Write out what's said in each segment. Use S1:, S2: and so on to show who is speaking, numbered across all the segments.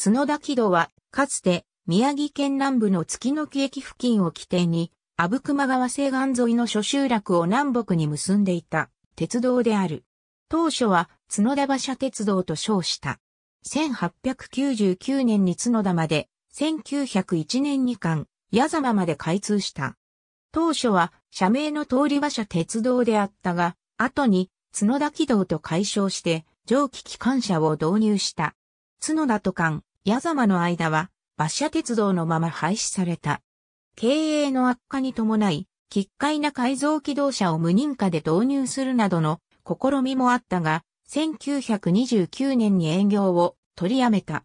S1: 角田木戸は、かつて、宮城県南部の月の木駅付近を起点に、阿武隈川西岸沿いの諸集落を南北に結んでいた、鉄道である。当初は、角田馬車鉄道と称した。1899年に角田まで、1901年に間、矢沢まで開通した。当初は、社名の通り馬車鉄道であったが、後に、角田軌道と解消して、蒸気機関車を導入した。角田と間、矢様の間は馬車鉄道のまま廃止された。経営の悪化に伴い、奇怪な改造機動車を無認可で導入するなどの試みもあったが、1929年に営業を取りやめた。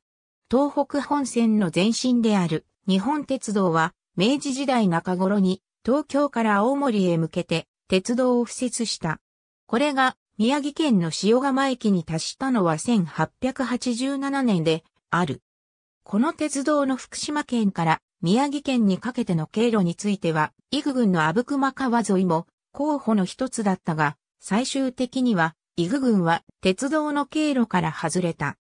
S1: 東北本線の前身である日本鉄道は明治時代中頃に東京から青森へ向けて鉄道を敷設した。これが宮城県の塩釜駅に達したのは1887年である。この鉄道の福島県から宮城県にかけての経路については、伊久郡の阿武隈川沿いも候補の一つだったが、最終的には伊久郡は鉄道の経路から外れた。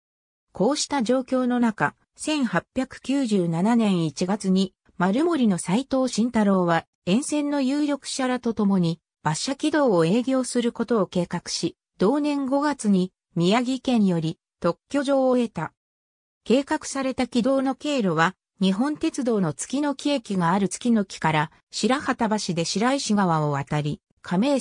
S1: こうした状況の中、1897年1月に丸森の斎藤慎太郎は沿線の有力者らと共に馬車軌道を営業することを計画し、同年5月に宮城県より特許状を得た。計画された軌道の経路は、日本鉄道の月の木駅がある月の木から白旗橋で白石川を渡り、亀井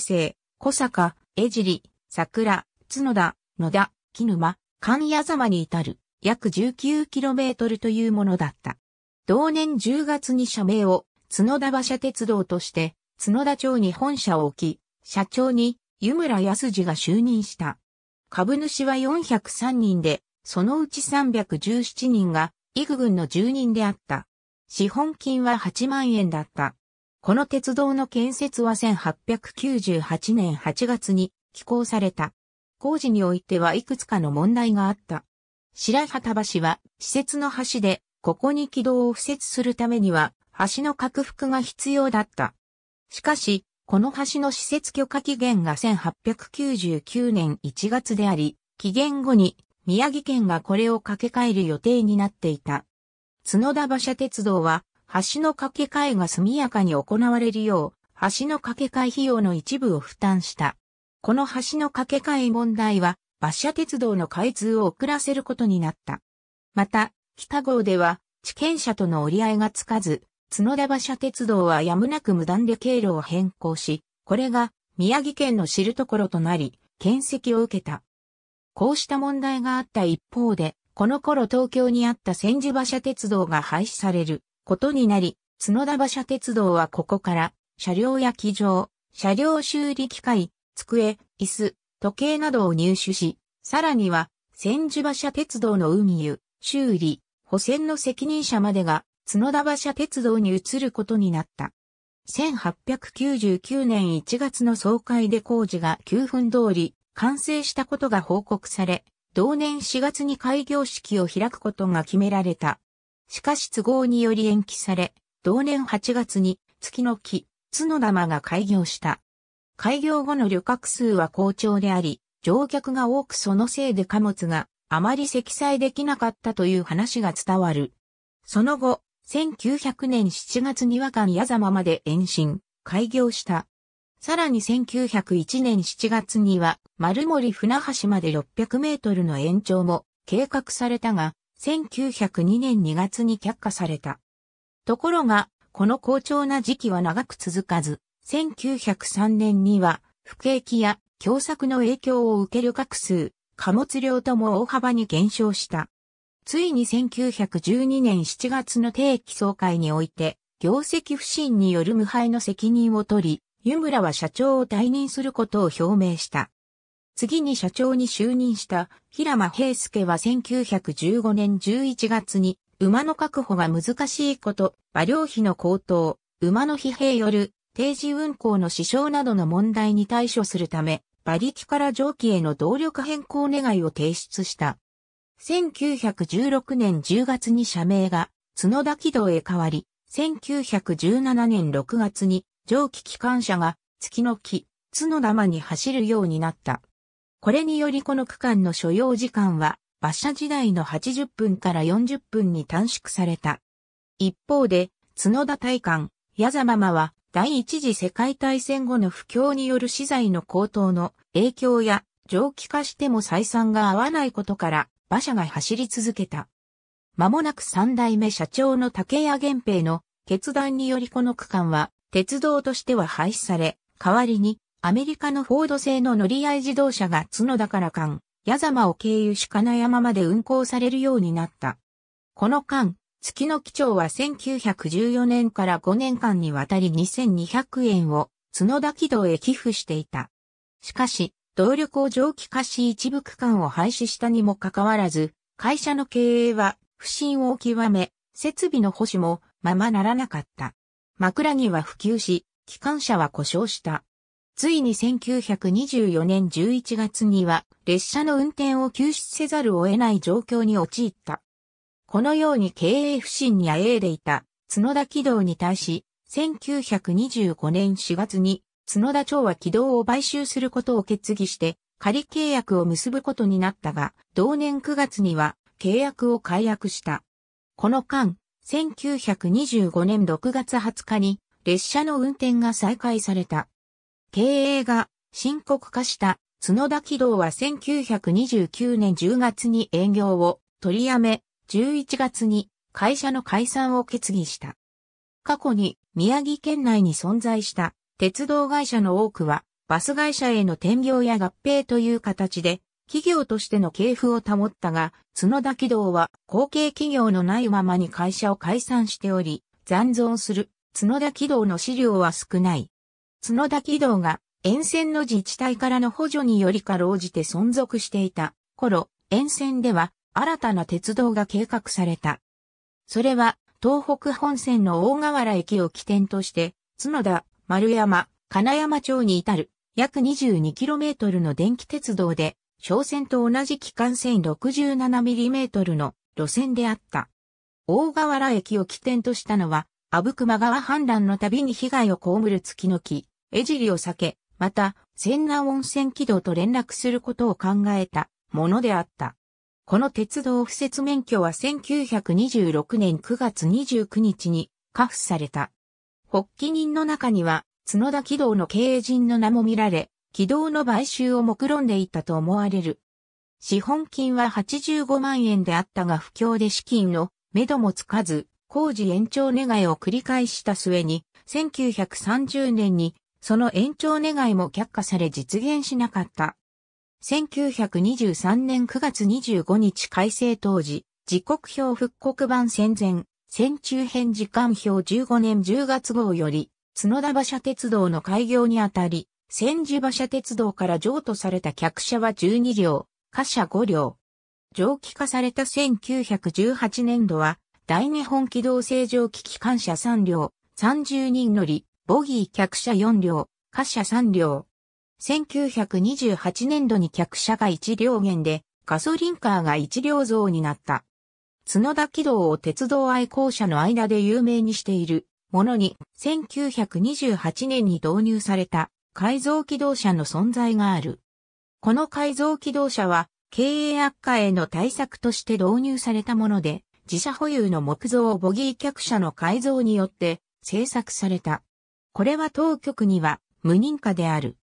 S1: 小坂、江尻、桜、角田、野田、木沼、神谷様に至る約 19km というものだった。同年10月に社名を角田馬車鉄道として角田町に本社を置き、社長に湯村康次が就任した。株主は403人でそのうち317人が、イグ軍の住人であった。資本金は8万円だった。この鉄道の建設は1898年8月に起工された。工事においてはいくつかの問題があった。白旗橋は施設の橋で、ここに軌道を敷設するためには、橋の拡幅が必要だった。しかし、この橋の施設許可期限が1899年1月であり、期限後に宮城県がこれを掛け替える予定になっていた。角田馬車鉄道は、橋の架け替えが速やかに行われるよう、橋の架け替え費用の一部を負担した。この橋の架け替え問題は、馬車鉄道の開通を遅らせることになった。また、北郷では、地権者との折り合いがつかず、角田馬車鉄道はやむなく無断で経路を変更し、これが宮城県の知るところとなり、建責を受けた。こうした問題があった一方で、この頃東京にあった千住馬車鉄道が廃止されることになり、角田馬車鉄道はここから車両や機場、車両修理機械、机、椅子、時計などを入手し、さらには千住馬車鉄道の運輸、修理、保線の責任者までが角田馬車鉄道に移ることになった。1899年1月の総会で工事が9分通り完成したことが報告され、同年4月に開業式を開くことが決められた。しかし都合により延期され、同年8月に月の木、角玉が開業した。開業後の旅客数は好調であり、乗客が多くそのせいで貨物があまり積載できなかったという話が伝わる。その後、1900年7月に和館矢様まで延伸、開業した。さらに1901年7月には丸森船橋まで600メートルの延長も計画されたが、1902年2月に却下された。ところが、この好調な時期は長く続かず、1903年には不景気や凶作の影響を受ける各数、貨物量とも大幅に減少した。ついに1912年7月の定期総会において、業績不振による無敗の責任を取り、湯村は社長を退任することを表明した。次に社長に就任した平間平介は1915年11月に馬の確保が難しいこと、馬料費の高騰、馬の疲弊よる定時運行の支障などの問題に対処するため、馬力から蒸気への動力変更願いを提出した。1916年10月に社名が角田軌道へ変わり、1917年6月に蒸気機関車が月の木、角玉に走るようになった。これによりこの区間の所要時間は馬車時代の80分から40分に短縮された。一方で、角田大官、矢ざママは第一次世界大戦後の不況による資材の高騰の影響や蒸気化しても採算が合わないことから馬車が走り続けた。間もなく三代目社長の竹谷源平の決断によりこの区間は鉄道としては廃止され、代わりにアメリカのフォード製の乗り合い自動車が角田から間、矢沢を経由し金山まで運行されるようになった。この間、月の基調は1914年から5年間にわたり2200円を角田軌道へ寄付していた。しかし、動力を蒸気化し一部区間を廃止したにもかかわらず、会社の経営は不振を極め、設備の保守もままならなかった。枕木は普及し、機関車は故障した。ついに1924年11月には列車の運転を休止せざるを得ない状況に陥った。このように経営不振にあえいでいた角田軌道に対し、1925年4月に角田町は軌道を買収することを決議して仮契約を結ぶことになったが、同年9月には契約を解約した。この間、1925年6月20日に列車の運転が再開された。経営が深刻化した角田軌道は1929年10月に営業を取りやめ、11月に会社の解散を決議した。過去に宮城県内に存在した鉄道会社の多くはバス会社への転業や合併という形で企業としての系譜を保ったが、角田軌道は後継企業のないままに会社を解散しており、残存する角田軌道の資料は少ない。角田軌道が沿線の自治体からの補助によりかろうじて存続していた頃、沿線では新たな鉄道が計画された。それは東北本線の大河原駅を起点として、角田、丸山、金山町に至る約 22km の電気鉄道で商船と同じ機関船 67mm の路線であった。大河原駅を起点としたのは、阿武隈川氾濫の度に被害を被る月の木、江尻を避け、また、仙南温泉軌道と連絡することを考えたものであった。この鉄道不設免許は1926年9月29日にカ付された。発起人の中には、角田軌道の経営人の名も見られ、軌道の買収を目論んでいたと思われる。資本金は85万円であったが不況で資金の目処もつかず、工事延長願いを繰り返した末に、1930年にその延長願いも却下され実現しなかった。1923年9月25日改正当時、時刻表復刻版戦前、戦中編時間表15年10月号より、角田馬車鉄道の開業にあたり、千住馬車鉄道から譲渡された客車は12両、貨車5両。蒸気化された1918年度は、大日本機動正常機機関車3両、30人乗り、ボギー客車4両、貨車3両。1928年度に客車が1両減で、ガソリンカーが1両増になった。角田軌道を鉄道愛好者の間で有名にしているものに、1928年に導入された改造機動車の存在がある。この改造機動車は経営悪化への対策として導入されたもので、自社保有の木造ボギー客車の改造によって制作された。これは当局には無認可である。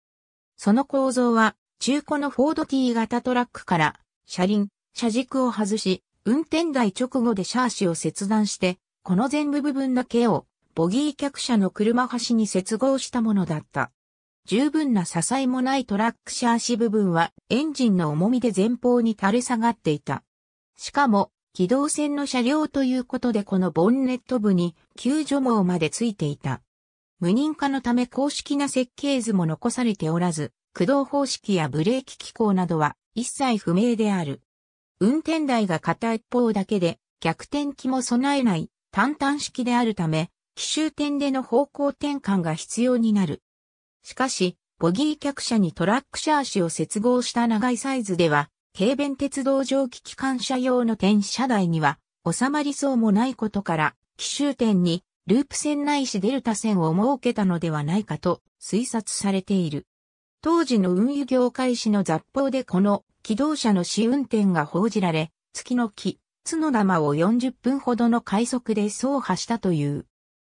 S1: その構造は中古のフォード T 型トラックから車輪、車軸を外し、運転台直後でシャーシを切断して、この全部部分だけをボギー客車の車端に接合したものだった。十分な支えもないトラックシャーシ部分はエンジンの重みで前方に垂れ下がっていた。しかも、機動戦の車両ということでこのボンネット部に救助網までついていた。無人化のため公式な設計図も残されておらず、駆動方式やブレーキ機構などは一切不明である。運転台が片一方だけで逆転機も備えない単単式であるため、奇襲点での方向転換が必要になる。しかし、ボギー客車にトラックシャーシを接合した長いサイズでは、軽便鉄道蒸気機関車用の転車台には収まりそうもないことから、奇襲点にループ線ないしデルタ線を設けたのではないかと推察されている。当時の運輸業界史の雑報でこの機動車の試運転が報じられ、月の木、角玉を40分ほどの快速で走破したという。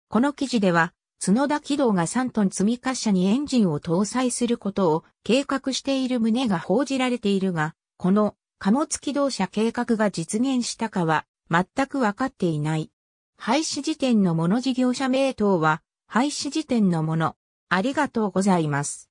S1: この記事では、角田軌道が3トン積み滑車にエンジンを搭載することを計画している旨が報じられているが、この貨物機動車計画が実現したかは全くわかっていない。廃止時点のもの事業者名等は廃止時点のもの。ありがとうございます。